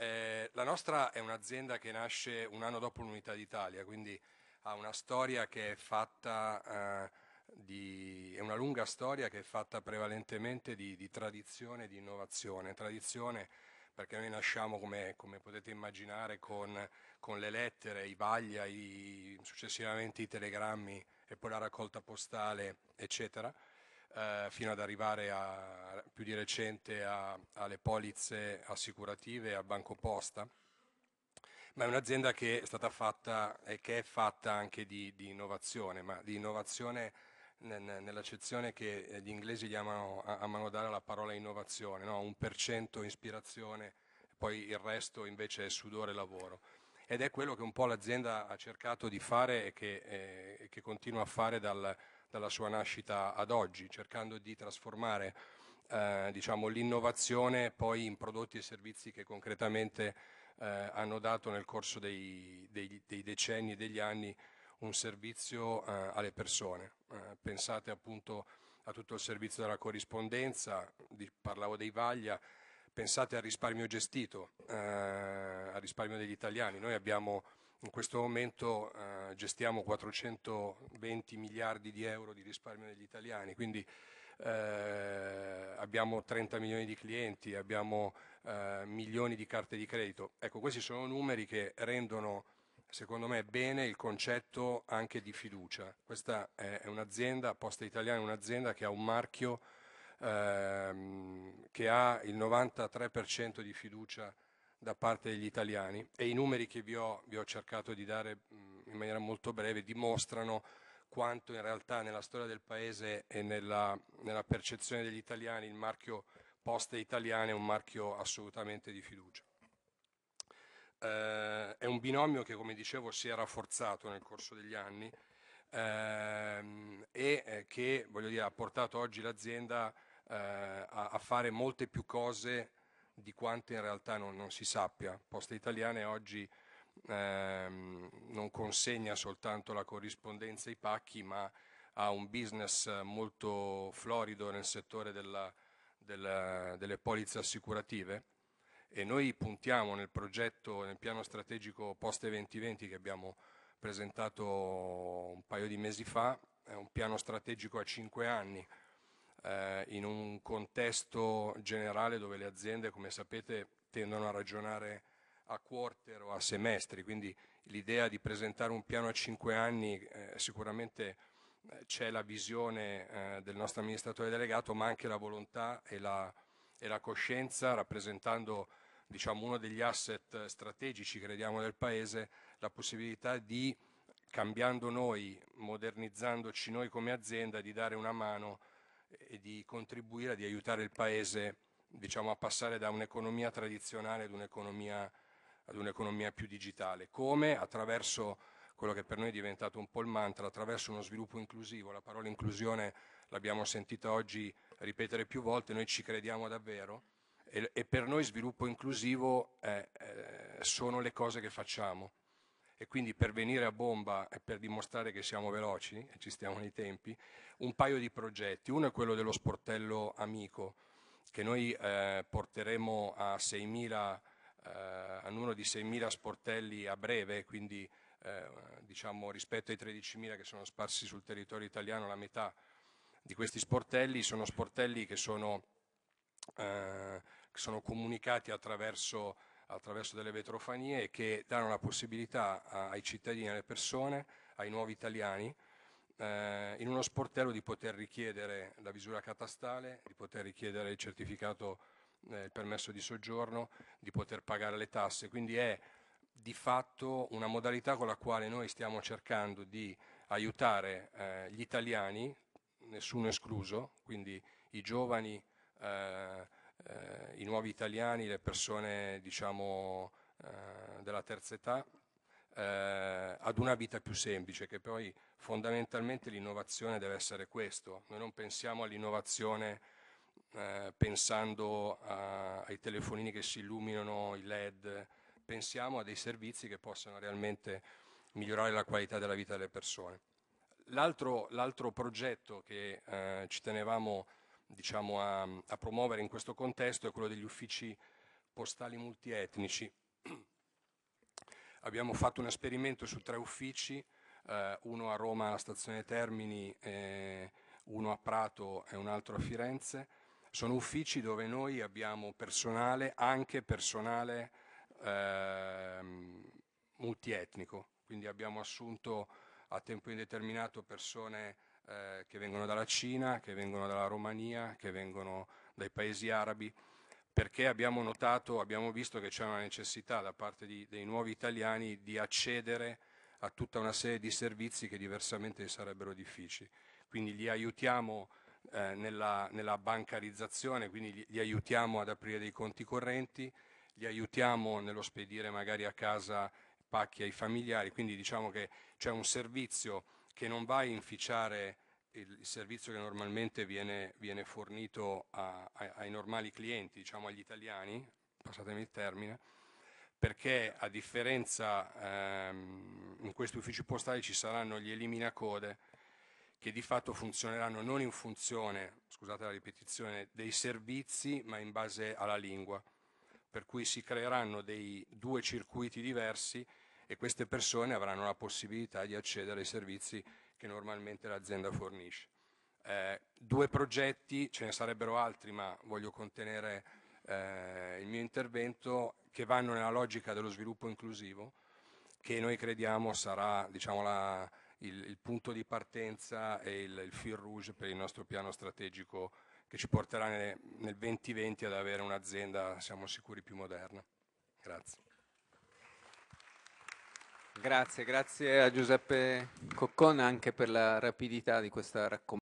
eh, la nostra è un'azienda che nasce un anno dopo l'Unità d'Italia, quindi ha una storia che è fatta eh, di, è una lunga storia che è fatta prevalentemente di, di tradizione e di innovazione. Tradizione perché noi nasciamo, come, come potete immaginare, con, con, le lettere, i vaglia, i, successivamente i telegrammi e poi la raccolta postale, eccetera, eh, fino ad arrivare a, più di recente a, alle polizze assicurative a Banco Posta, ma è un'azienda che è stata fatta e che è fatta anche di, di innovazione, ma di innovazione nell'accezione che eh, gli inglesi gli amano, amano dare alla parola innovazione, no? un per cento ispirazione, poi il resto invece è sudore lavoro. Ed è quello che un po' l'azienda ha cercato di fare e che, eh, che continua a fare dal, dalla sua nascita ad oggi, cercando di trasformare eh, diciamo, l'innovazione poi in prodotti e servizi che concretamente eh, hanno dato nel corso dei, dei, dei decenni e degli anni un servizio eh, alle persone. Eh, pensate appunto a tutto il servizio della corrispondenza, di, parlavo dei Vaglia, pensate al risparmio gestito, eh, al risparmio degli italiani. Noi abbiamo in questo momento gestiamo 420 miliardi di euro di risparmio degli italiani, quindi eh, abbiamo 30 milioni di clienti, abbiamo eh, milioni di carte di credito. Ecco, questi sono numeri che rendono, secondo me, bene il concetto anche di fiducia. Questa è un'azienda, Posta Italiana è un'azienda che ha un marchio ehm, che ha il 93% di fiducia da parte degli italiani e i numeri che vi ho, vi ho cercato di dare mm, in maniera molto breve dimostrano quanto in realtà nella storia del paese e nella, nella percezione degli italiani il marchio Poste Italiane è un marchio assolutamente di fiducia. Eh, è un binomio che, come dicevo, si è rafforzato nel corso degli anni ehm, e eh, che dire, ha portato oggi l'azienda eh, a, a, fare molte più cose di quante in realtà non, non si sappia. Poste Italiane oggi ehm, non consegna soltanto la corrispondenza ai pacchi, ma ha un business eh, molto florido nel settore della, della, eh, delle polizze assicurative e noi puntiamo nel progetto, nel piano strategico post 2020 che abbiamo presentato un paio di mesi fa, è un piano strategico a 5 anni, eh, in un contesto generale dove le aziende, come sapete, tendono a ragionare a quarter o a semestri, quindi l'idea di presentare un piano a cinque anni eh, sicuramente eh, c'è la visione eh, del nostro amministratore delegato, ma anche la volontà e la, e la coscienza, rappresentando diciamo, uno degli asset strategici, crediamo, del Paese, la possibilità di, cambiando noi, modernizzandoci noi come azienda, di dare una mano e di contribuire, di aiutare il Paese diciamo, a passare da un'economia tradizionale ad un'economia ad un'economia più digitale. Come? Attraverso quello che per noi è diventato un po' il mantra, attraverso uno sviluppo inclusivo. La parola inclusione l'abbiamo sentita oggi ripetere più volte, noi ci crediamo davvero e, e per noi sviluppo inclusivo eh, eh, sono le cose che facciamo. E quindi per venire a bomba e per dimostrare che siamo veloci e ci stiamo nei tempi, un paio di progetti. Uno è quello dello sportello amico, che noi eh, porteremo a 6.000 eh, a numero di 6.000 sportelli a breve, quindi eh, diciamo, rispetto ai 13.000 che sono sparsi sul territorio italiano, la metà di questi sportelli sono sportelli che sono, eh, che sono comunicati attraverso, attraverso, delle vetrofanie e che danno la possibilità a, ai cittadini, alle persone, ai nuovi italiani, eh, in uno sportello di poter richiedere la visura catastale, di poter richiedere il certificato eh, il permesso di soggiorno, di poter pagare le tasse. Quindi è di fatto una modalità con la quale noi stiamo cercando di aiutare eh, gli italiani, nessuno escluso, quindi i giovani, eh, eh i nuovi italiani, le persone diciamo, eh, della terza età, eh, ad una vita più semplice, che poi fondamentalmente l'innovazione deve essere questo. Noi non pensiamo all'innovazione eh, pensando a, ai telefonini che si illuminano, i LED, pensiamo a dei servizi che possano realmente migliorare la qualità della vita delle persone. L'altro, l'altro progetto che eh, ci tenevamo diciamo, a, a promuovere in questo contesto è quello degli uffici postali multietnici. Abbiamo fatto un esperimento su tre uffici, eh, uno a Roma alla stazione Termini, eh, uno a Prato e un altro a Firenze. Sono uffici dove noi abbiamo personale, anche personale eh, multietnico, quindi abbiamo assunto a tempo indeterminato persone eh, che vengono dalla Cina, che vengono dalla Romania, che vengono dai paesi arabi, perché abbiamo notato, abbiamo visto che c'è una necessità da parte di, dei nuovi italiani di accedere a tutta una serie di servizi che diversamente sarebbero difficili. Quindi li aiutiamo eh, nella, nella, bancarizzazione, quindi li aiutiamo ad aprire dei conti correnti, li aiutiamo nello spedire magari a casa pacchi ai familiari, quindi diciamo che c'è un servizio che non va a inficiare il, il servizio che normalmente viene, viene fornito a, a, ai normali clienti, diciamo agli italiani, passatemi il termine, perché a differenza ehm, in questi uffici postali ci saranno gli eliminacode che di fatto funzioneranno non in funzione, scusate la ripetizione, dei servizi, ma in base alla lingua. Per cui si creeranno dei due circuiti diversi e queste persone avranno la possibilità di accedere ai servizi che normalmente l'azienda fornisce. Eh, due progetti, ce ne sarebbero altri, ma voglio contenere eh, il mio intervento, che vanno nella logica dello sviluppo inclusivo, che noi crediamo sarà diciamo, la, il, il punto di partenza e il, il, fil rouge per il nostro piano strategico che ci porterà nel, nel 2020 ad avere un'azienda, siamo sicuri, più moderna. Grazie. Grazie, grazie a Giuseppe Coccon anche per la rapidità di questa raccomandazione.